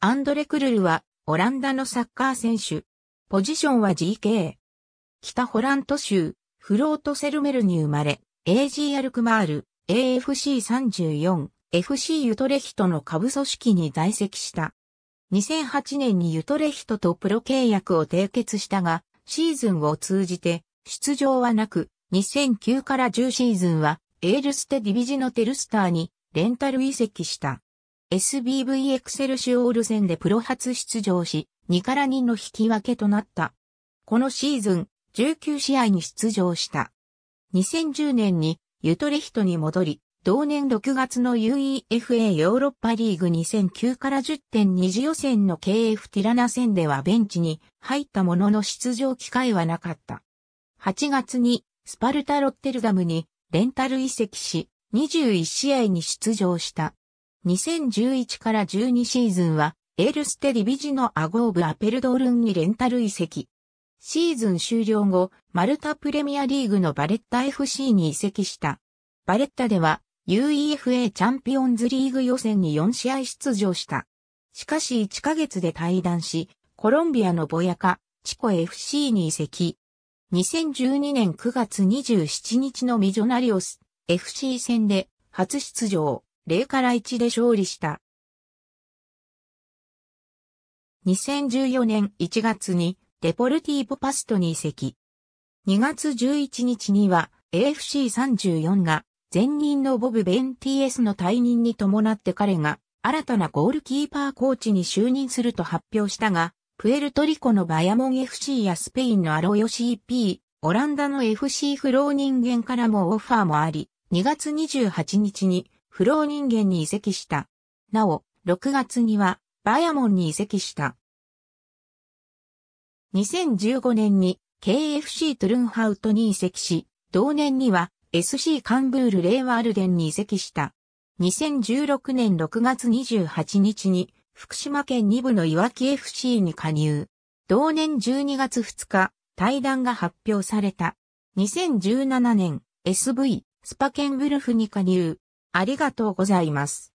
アンドレ・クルルは、オランダのサッカー選手。ポジションは GK。北ホラント州、フロートセルメルに生まれ、AG アルクマール、AFC34、FC ユトレヒトの下部組織に在籍した。2008年にユトレヒトとプロ契約を締結したが、シーズンを通じて出場はなく、2009から10シーズンはエールステディビジのテルスターにレンタル移籍した。SBV エクセルシオール戦でプロ初出場し、2から2の引き分けとなった。このシーズン、19試合に出場した。2010年にユトレヒトに戻り、同年6月の UEFA ヨーロッパリーグ2009から10.2次予選の KF ティラナ戦ではベンチに入ったものの出場機会はなかった。8月にスパルタ・ロッテルダムにレンタル移籍し、21試合に出場した。2011から12シーズンは、エールステディビジのアゴーブアペルドールンにレンタル移籍。シーズン終了後、マルタプレミアリーグのバレッタ FC に移籍した。バレッタでは、UEFA チャンピオンズリーグ予選に4試合出場した。しかし1ヶ月で退団し、コロンビアのボヤカ、チコ FC に移籍。2012年9月27日のミジョナリオス FC 戦で初出場。0から1で勝利した。2014年1月にデポルティーポパストに移籍。2月11日には AFC34 が前任のボブ・ベン TS の退任に伴って彼が新たなゴールキーパーコーチに就任すると発表したが、プエルトリコのバヤモン FC やスペインのアロヨ CP、オランダの FC フロー人間からもオファーもあり、2月28日に不老人間に移籍した。なお、6月には、バヤモンに移籍した。2015年に KFC トゥルンハウトに移籍し、同年には SC カンブールレイワールデンに移籍した。2016年6月28日に福島県2部のいわき FC に加入。同年12月2日、対談が発表された。2017年、SV、スパケンブルフに加入。ありがとうございます。